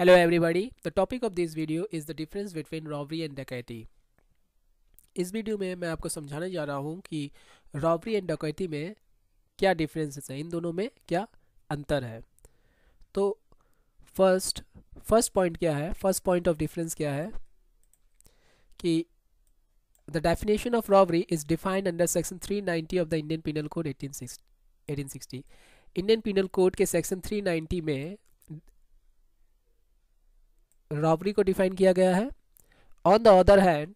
Hello everybody, the topic of this video is the difference between robbery and dacoity इस video में मैं आपको समझाने जा रहा हूँ कि रॉबरी एंड डकैती में क्या डिफरेंसेस हैं इन दोनों में क्या अंतर है तो फर्स्ट फर्स्ट पॉइंट क्या है फर्स्ट पॉइंट ऑफ डिफरेंस क्या है कि the definition of robbery is defined under section three 390 of the Indian penal code eighteen sixty Indian penal code के सेक्शन 390 में रॉबरी को डिफाइन किया गया है on the other hand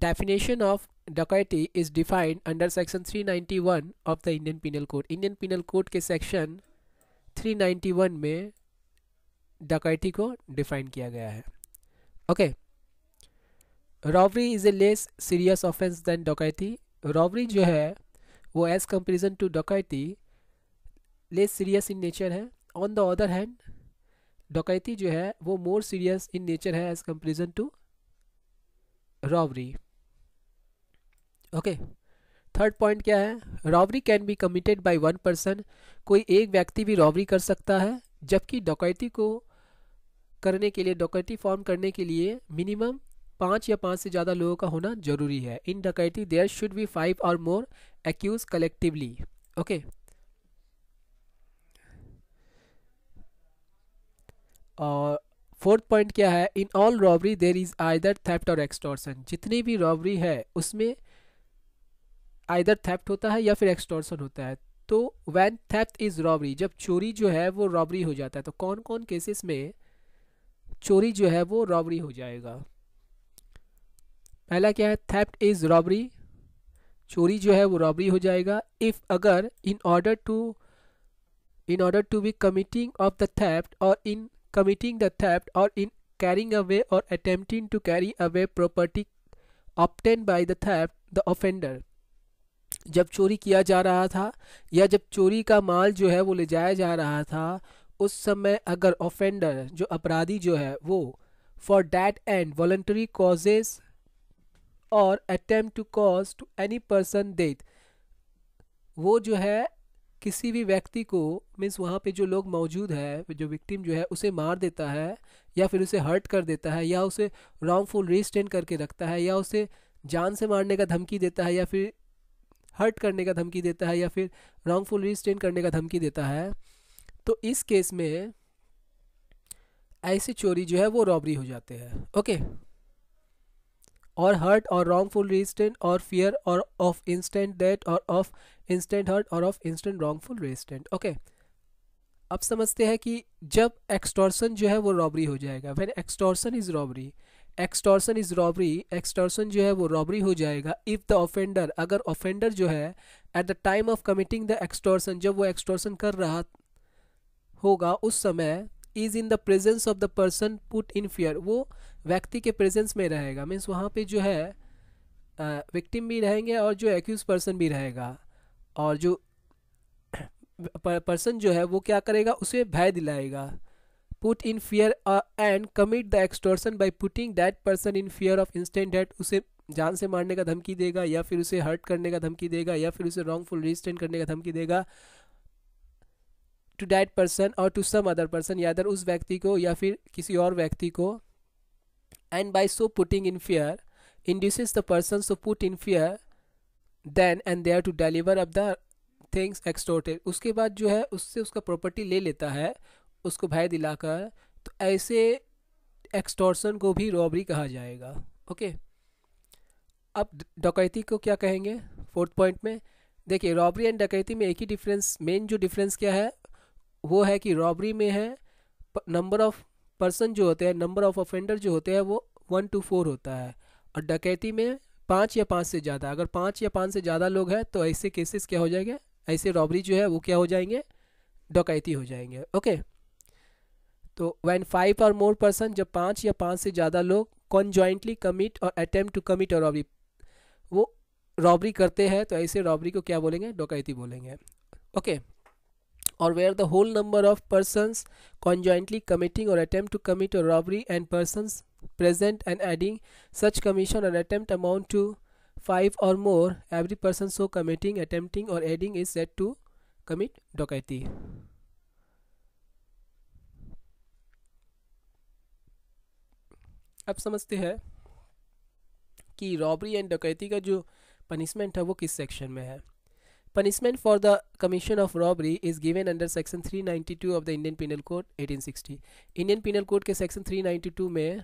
definition of dacoity is defined under section 391 of the Indian penal code Indian penal code के section 391 में डकैती को define किया गया है okay robbery is a less serious offence than dacoity robbery जो है वो as comparison to dacoity less serious in nature है on the other hand dacoity जो है वो मोर सीरियस इन नेचर है as comparison to robbery okay third point क्या है robbery can be committed by one person कोई एक व्यक्ति भी रॉबरी कर सकता है जबकि डकैती को करने के लिए डकैती फॉर्म करने के लिए मिनिमम पाँच या पाँच से ज़्यादा लोगों का होना जरूरी है इन डकैती there should be five or more accused collectively okay और फोर्थ पॉइंट क्या है in all robbery there is either theft or extortion जितनी भी रॉबरी है उसमें आइदर थेप्ट होता है या फिर एक्सटॉर्सन होता है तो वैन थेप्ट इज़ रॉबरी जब चोरी जो है वो रॉबरी हो जाता है तो कौन कौन केसेस में चोरी जो है वो रॉबरी हो जाएगा पहला क्या है थेप्ट इज़ रॉबरी चोरी जो है वो रॉबरी हो जाएगा इफ़ अगर in order to in order to be committing of the theft or in committing the theft or in carrying away or attempting to carry away property obtained by the theft the offender जब चोरी किया जा रहा था या जब चोरी का माल जो है वो ले जाया जा रहा था उस समय अगर ऑफेंडर जो अपराधी जो है वो for that and voluntarily causes or attempt to cause to any person death वो जो है किसी भी व्यक्ति को मीन्स वहाँ पे जो लोग मौजूद है जो विक्टिम जो है उसे मार देता है या फिर उसे हर्ट कर देता है या उसे रॉन्गफुल रिस्टेन करके रखता है या उसे जान से मारने का धमकी देता है या फिर हर्ट करने का धमकी देता है या फिर रॉन्गफुल रिस्टेन करने का धमकी देता है तो इस केस में ऐसी चोरी जो है वो रॉबरी हो जाते हैं ओके और hurt or wrongful resistance और fear or of instant death or of instant hurt or of instant wrongful resistant okay अब समझते हैं कि जब एक्सटॉर्सन जो है वो रॉबरी हो जाएगा when extortion is robbery extortion is robbery extortion जो है वो रॉबरी हो जाएगा इफ़ द ऑफेंडर अगर ऑफेंडर जो है at the time of committing the extortion जब वो एक्सटॉर्सन कर रहा होगा उस समय is in the presence of the person put in fear वो व्यक्ति के प्रेजेंस में रहेगा मीन्स वहाँ पे जो है विक्टिम भी रहेंगे और जो एक्यूज पर्सन भी रहेगा और जो पर्सन जो है वो क्या करेगा उसे भय दिलाएगा put in fear and commit the extortion by putting that person in fear of instant death उसे जान से मारने का धमकी देगा या फिर उसे हर्ट करने का धमकी देगा या फिर उसे रॉन्गफुल रजिस्टेंट करने का धमकी देगा to that person or to some other person या अदर उस व्यक्ति को या फिर किसी और व्यक्ति को and by so putting in fear induces the person so put in fear then and there to deliver up the things extorted उसके बाद जो है उससे उसका प्रॉपर्टी ले लेता है उसको भय दिलाकर तो ऐसे एक्सटोर्सन को भी रॉबरी कहा जाएगा ओके अब डकैती को क्या कहेंगे फोर्थ पॉइंट में देखिए रॉबरी एंड डकैती में एक ही डिफरेंस मेन जो डिफरेंस क्या है वो है कि रॉबरी में है नंबर ऑफ पर्सन जो होते हैं नंबर ऑफ ऑफेंडर जो होते हैं वो वन टू फोर होता है और डकैती में पाँच या पाँच से ज़्यादा अगर पाँच या पाँच से ज़्यादा लोग हैं तो ऐसे केसेस क्या हो जाएंगे ऐसे रॉबरी जो है वो क्या हो जाएंगे डकैती हो जाएंगे ओके तो van five or more person जब पाँच या पाँच से ज़्यादा लोग conjointly commit or attempt to commit or robbery वो रॉबरी करते हैं तो ऐसे रॉबरी को क्या बोलेंगे डकैती बोलेंगे ओके okay. और where the whole number of person conjointly committing or attempt to commit or robbery and persons present and aiding such commission or attempt amount to five or more every person so committing attempting or aiding is said to commit dacoity अब समझते हैं कि robbery and डकैती का जो punishment है वो किस सेक्शन में है punishment for the commission of robbery is given under section 392 of the Indian penal code 1860 Indian penal code के सेक्शन 392 में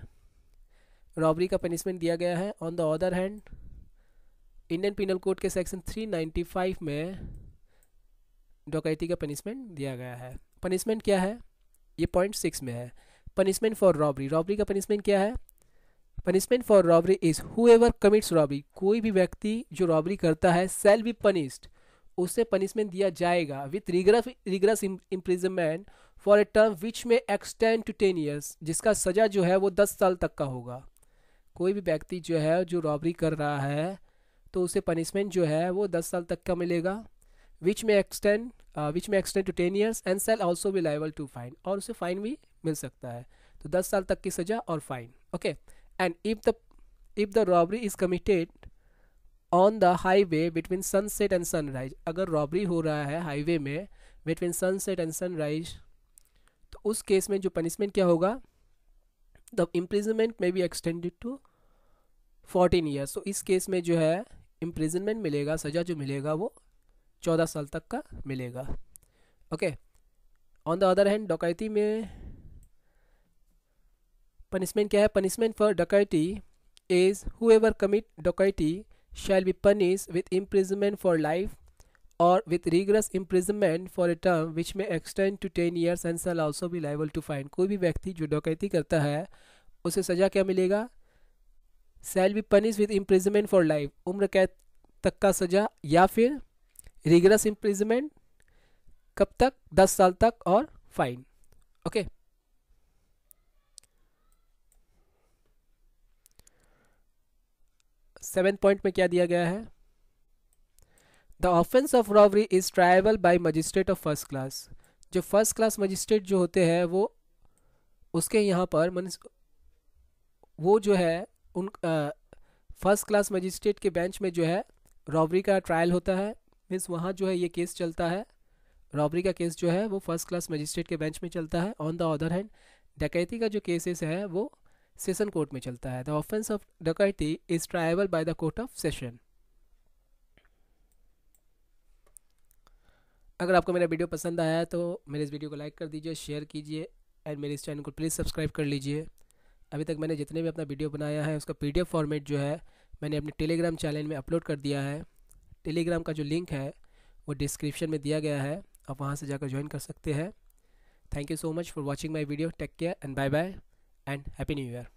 रॉबरी का पनिशमेंट दिया गया है on the other hand Indian penal code के सेक्शन 395 में डोकैती का पनिशमेंट दिया गया है पनिशमेंट क्या है ये पॉइंट सिक्स में है पनिशमेंट फॉर रॉबरी रॉबरी का पनिशमेंट क्या है punishment for robbery is whoever commits robbery कोई भी व्यक्ति जो रॉबरी करता है सेल बी पनिश्ड उसे पनिशमेंट दिया जाएगा with rigorous rigorous imprisonment for a term which may extend to ten years जिसका सज़ा जो है वो दस साल तक का होगा कोई भी व्यक्ति जो है जो रॉबरी कर रहा है तो उसे पनिशमेंट जो है वो दस साल तक का मिलेगा विच may extend which may extend to ten years and shall also भी लाइबल टू फाइन और उसे फाइन भी मिल सकता है तो दस साल तक की सज़ा और fine okay and if the if the robbery is committed on the highway between sunset and sunrise अगर रॉबरी हो रहा है हाईवे में बिटवीन सनसेट एंड सनराइज तो उस केस में जो पनिशमेंट क्या होगा the imprisonment may be extended to fourteen years तो इस केस में जो है इम्प्रिजनमेंट मिलेगा सज़ा जो मिलेगा वो चौदह साल तक का मिलेगा okay on the other hand डकैती में पनिशमेंट क्या है punishment for dacoity is whoever commit dacoity shall be punished with imprisonment for life or with rigorous imprisonment for a term which may extend to 10 years and shall also be liable to fine koi bhi vyakti jo डकैती karta hai use saza kya milega shall be punished with imprisonment for life umr कैद tak ka saza ya fir rigorous imprisonment kab tak 10 saal tak और fine okay. Seven point में क्या दिया गया है the offence of robbery is triable by magistrate of first class जो first class magistrate जो होते हैं वो उसके यहाँ पर मन वो जो है उन फर्स्ट क्लास मजिस्ट्रेट के बेंच में जो है रॉबरी का ट्रायल होता है मीन्स वहाँ जो है ये केस चलता है रॉबरी का केस जो है वो फर्स्ट क्लास मजिस्ट्रेट के बेंच में चलता है ऑन द अदर हैंड डकैती का जो केसेस है वो सेशन कोर्ट में चलता है the offence of dacoity is triable by the court of session अगर आपको मेरा वीडियो पसंद आया तो मेरे इस वीडियो को लाइक कर दीजिए शेयर कीजिए एंड मेरे इस चैनल को प्लीज़ सब्सक्राइब कर लीजिए अभी तक मैंने जितने भी अपना वीडियो बनाया है उसका पी फॉर्मेट जो है मैंने अपने टेलीग्राम चैनल में अपलोड कर दिया है टेलीग्राम का जो लिंक है वो डिस्क्रिप्शन में दिया गया है आप वहाँ से जाकर ज्वाइन कर सकते हैं thank you so much for watching my video take care and bye bye and happy new year